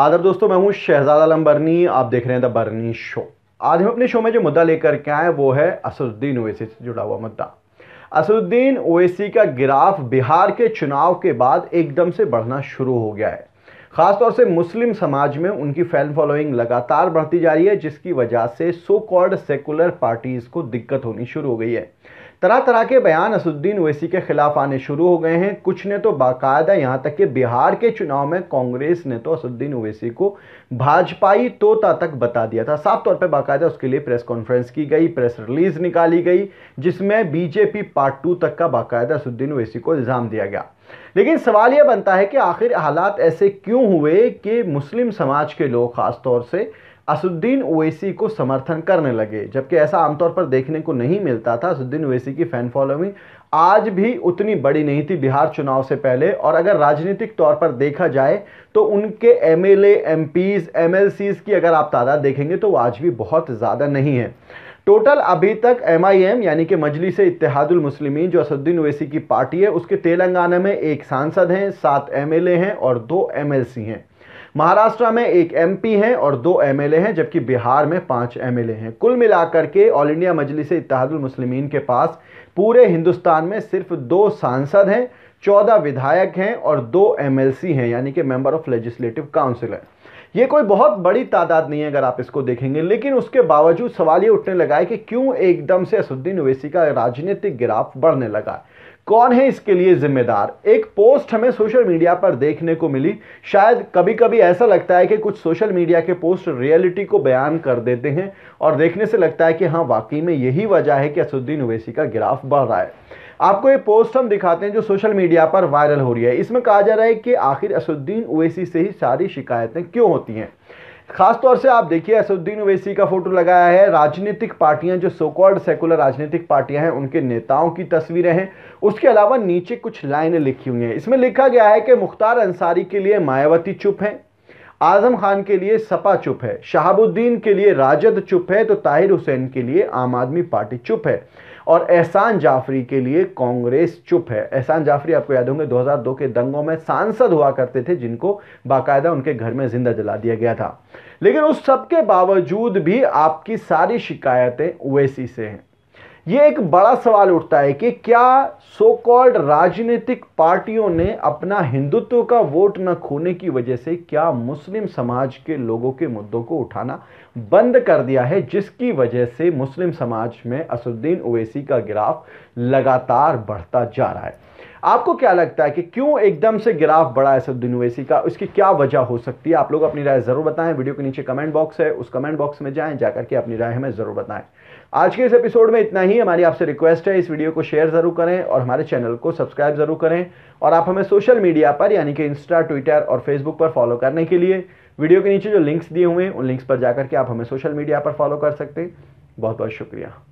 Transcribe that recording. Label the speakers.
Speaker 1: आदर दोस्तों मैं हूं शहजाद आलम बर्नी आप देख रहे हैं द बर्नी शो आज हम अपने शो में जो मुद्दा लेकर के आए वो है असदुद्दीन ओवैसी से जुड़ा हुआ मुद्दा असदुद्दीन ओवैसी का गिराफ बिहार के चुनाव के बाद एकदम से बढ़ना शुरू हो गया है ख़ासतौर से मुस्लिम समाज में उनकी फैन फॉलोइंग लगातार बढ़ती जा रही है जिसकी वजह से सो कॉल्ड सेकुलर पार्टीज़ को दिक्कत होनी शुरू हो गई है तरह तरह के बयान असुद्दीन ओवैसी के खिलाफ आने शुरू हो गए हैं कुछ ने तो बाकायदा यहाँ तक कि बिहार के चुनाव में कांग्रेस ने तो असुद्दीन ओवैसी को भाजपाई तोता तक बता दिया था साफ तौर पर बाकायदा उसके लिए प्रेस कॉन्फ्रेंस की गई प्रेस रिलीज निकाली गई जिसमें बीजेपी पार्ट टू तक का बाकायदा असुद्दीन ओवैसी को इल्ज़ाम दिया गया लेकिन सवाल यह बनता है कि आखिर हालात ऐसे क्यों हुए कि मुस्लिम समाज के लोग खासतौर से असुद्दीन ओवैसी को समर्थन करने लगे जबकि ऐसा आमतौर पर देखने को नहीं मिलता था असुद्दीन ओवैसी की फैन फॉलोइंग आज भी उतनी बड़ी नहीं थी बिहार चुनाव से पहले और अगर राजनीतिक तौर पर देखा जाए तो उनके एम एल एमपीज एमएलसीज की अगर आप तादाद देखेंगे तो आज भी बहुत ज़्यादा नहीं है टोटल अभी तक एम आई एम यानी कि मजलिस इतिहादुल मुस्लिमीन जो असुद्दीन ओवैसी की पार्टी है उसके तेलंगाना में एक सांसद हैं सात एम एल ए हैं और दो एम एल सी हैं महाराष्ट्र में एक एमपी हैं और दो एमएलए हैं जबकि बिहार में पांच एमएलए हैं कुल मिलाकर के ऑल इंडिया मजलिस इतिहादुल मुस्लिमीन के पास पूरे हिंदुस्तान में सिर्फ दो सांसद हैं चौदह विधायक हैं और दो एमएलसी हैं यानी कि मेंबर ऑफ लेजिस्लेटिव काउंसिल है ये कोई बहुत बड़ी तादाद नहीं है अगर आप इसको देखेंगे लेकिन उसके बावजूद सवाल ये उठने लगा है कि क्यों एकदम से असुद्दीन ओवैसी का राजनीतिक गिराफ बढ़ने लगा है कौन है इसके लिए जिम्मेदार एक पोस्ट हमें सोशल मीडिया पर देखने को मिली शायद कभी कभी ऐसा लगता है कि कुछ सोशल मीडिया के पोस्ट रियलिटी को बयान कर देते हैं और देखने से लगता है कि हाँ वाकई में यही वजह है कि असुद्दीन उवैसी का गिराफ बढ़ रहा है आपको ये पोस्ट हम दिखाते हैं जो सोशल मीडिया पर वायरल हो रही है इसमें कहा जा रहा है कि आखिर असुद्दीन ओवैसी से ही सारी शिकायतें क्यों होती हैं खासतौर से आप देखिए असुद्दीन ओवैसी का फोटो लगाया है राजनीतिक पार्टियां जो सोकॉल्ड सेकुलर राजनीतिक पार्टियां हैं उनके नेताओं की तस्वीरें हैं उसके अलावा नीचे कुछ लाइनें लिखी हुई हैं इसमें लिखा गया है कि मुख्तार अंसारी के लिए मायावती चुप हैं आजम खान के लिए सपा चुप है शहाबुद्दीन के लिए राजद चुप है तो ताहिर हुसैन के लिए आम आदमी पार्टी चुप है और एहसान जाफरी के लिए कांग्रेस चुप है एहसान जाफरी आपको याद होंगे 2002 के दंगों में सांसद हुआ करते थे जिनको बाकायदा उनके घर में जिंदा जला दिया गया था लेकिन उस सब के बावजूद भी आपकी सारी शिकायतें ओवैसी से हैं ये एक बड़ा सवाल उठता है कि क्या सो कॉल्ड राजनीतिक पार्टियों ने अपना हिंदुत्व का वोट न खोने की वजह से क्या मुस्लिम समाज के लोगों के मुद्दों को उठाना बंद कर दिया है जिसकी वजह से मुस्लिम समाज में असुद्दीन ओवैसी का गिराफ लगातार बढ़ता जा रहा है आपको क्या लगता है कि क्यों एकदम से गिराफ बढ़ा है सद्दीन ओवैसी का उसकी क्या वजह हो सकती है आप लोग अपनी राय ज़रूर बताएं वीडियो के नीचे कमेंट बॉक्स है उस कमेंट बॉक्स में जाएं जाकर के अपनी राय हमें ज़रूर बताएं आज के इस एपिसोड में इतना ही हमारी आपसे रिक्वेस्ट है इस वीडियो को शेयर ज़रूर करें और हमारे चैनल को सब्सक्राइब ज़रूर करें और आप हमें सोशल मीडिया पर यानी कि इंस्टा ट्विटर और फेसबुक पर फॉलो करने के लिए वीडियो के नीचे जो लिंक्स दिए हुए हैं उन लिंक्स पर जाकर के आप हमें सोशल मीडिया पर फॉलो कर सकते हैं बहुत बहुत शुक्रिया